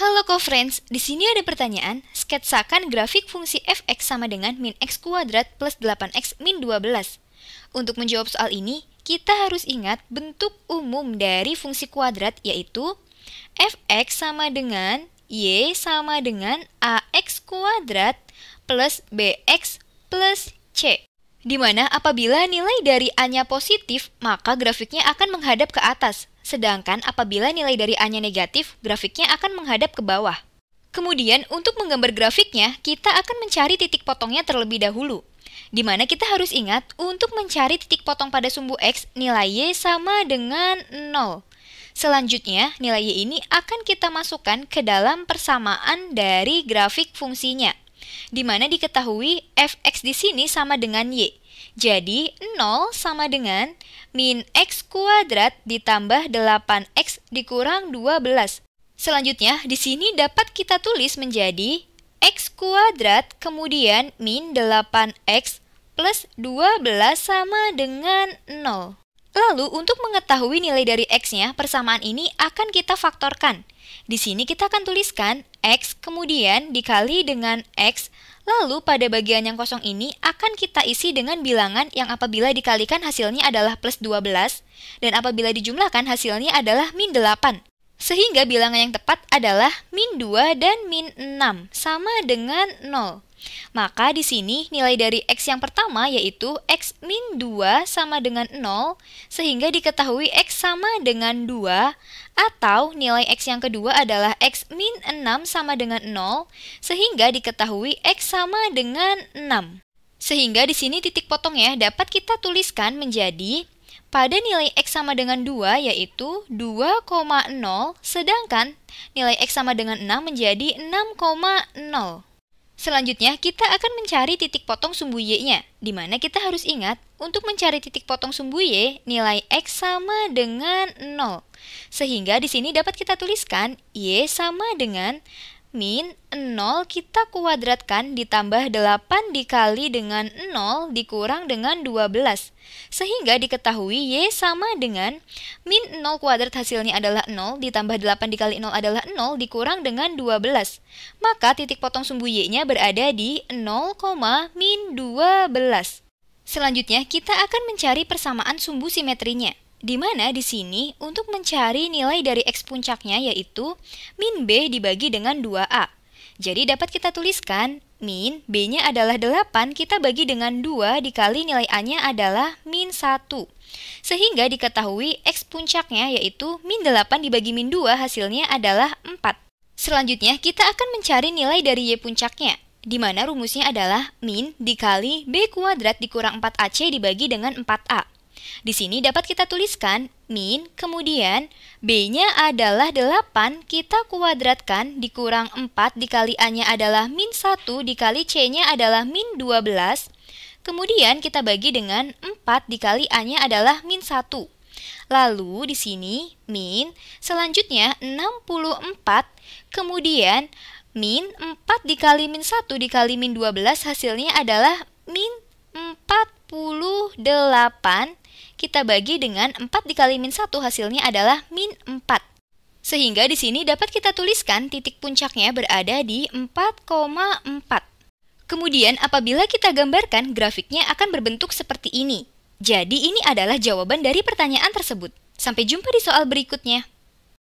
Halo co-friends, di sini ada pertanyaan, sketsakan grafik fungsi fx sama dengan min x kuadrat plus 8x min 12. Untuk menjawab soal ini, kita harus ingat bentuk umum dari fungsi kuadrat yaitu fx sama dengan y sama dengan ax kuadrat plus bx plus c di mana apabila nilai dari A-nya positif, maka grafiknya akan menghadap ke atas, sedangkan apabila nilai dari A-nya negatif, grafiknya akan menghadap ke bawah. Kemudian, untuk menggambar grafiknya, kita akan mencari titik potongnya terlebih dahulu, di mana kita harus ingat untuk mencari titik potong pada sumbu X, nilai Y sama dengan 0. Selanjutnya, nilai Y ini akan kita masukkan ke dalam persamaan dari grafik fungsinya di mana diketahui fx di sini sama dengan y. Jadi 0 sama dengan min x kuadrat ditambah 8x dikurang 12. Selanjutnya, di sini dapat kita tulis menjadi x kuadrat kemudian min 8x plus 12 sama dengan 0. Lalu, untuk mengetahui nilai dari X-nya, persamaan ini akan kita faktorkan. Di sini kita akan tuliskan X kemudian dikali dengan X, lalu pada bagian yang kosong ini akan kita isi dengan bilangan yang apabila dikalikan hasilnya adalah plus 12, dan apabila dijumlahkan hasilnya adalah min 8. Sehingga bilangan yang tepat adalah min 2 dan min 6 sama dengan 0. Maka di sini nilai dari X yang pertama yaitu X min 2 sama dengan 0 sehingga diketahui X sama dengan 2 atau nilai X yang kedua adalah X min 6 sama dengan 0 sehingga diketahui X sama dengan 6. Sehingga di sini titik potongnya dapat kita tuliskan menjadi pada nilai X sama dengan 2 yaitu 2,0 sedangkan nilai X sama dengan 6 menjadi 6,0. Selanjutnya, kita akan mencari titik potong sumbu Y-nya, di mana kita harus ingat, untuk mencari titik potong sumbu Y, nilai X sama dengan 0. Sehingga di sini dapat kita tuliskan Y sama dengan Min 0 kita kuadratkan ditambah 8 dikali dengan 0 dikurang dengan 12. Sehingga diketahui Y sama dengan min 0 kuadrat hasilnya adalah 0 ditambah 8 dikali 0 adalah 0 dikurang dengan 12. Maka titik potong sumbu Y-nya berada di 0, min 12. Selanjutnya kita akan mencari persamaan sumbu simetrinya di mana di sini untuk mencari nilai dari x puncaknya yaitu min b dibagi dengan 2a. Jadi dapat kita tuliskan min b-nya adalah 8 kita bagi dengan 2 dikali nilai a-nya adalah min 1. Sehingga diketahui x puncaknya yaitu min 8 dibagi min 2 hasilnya adalah 4. Selanjutnya kita akan mencari nilai dari y puncaknya di mana rumusnya adalah min dikali b kuadrat dikurang 4ac dibagi dengan 4a. Di sini dapat kita tuliskan min, kemudian B-nya adalah 8, kita kuadratkan dikurang 4 dikali A-nya adalah min 1 dikali C-nya adalah min 12, kemudian kita bagi dengan 4 dikali A-nya adalah min 1. Lalu di sini min, selanjutnya 64, kemudian min 4 dikali min 1 dikali min 12 hasilnya adalah min 48 kita bagi dengan 4 dikali min 1 hasilnya adalah min 4. Sehingga di sini dapat kita tuliskan titik puncaknya berada di 4,4. Kemudian apabila kita gambarkan grafiknya akan berbentuk seperti ini. Jadi ini adalah jawaban dari pertanyaan tersebut. Sampai jumpa di soal berikutnya.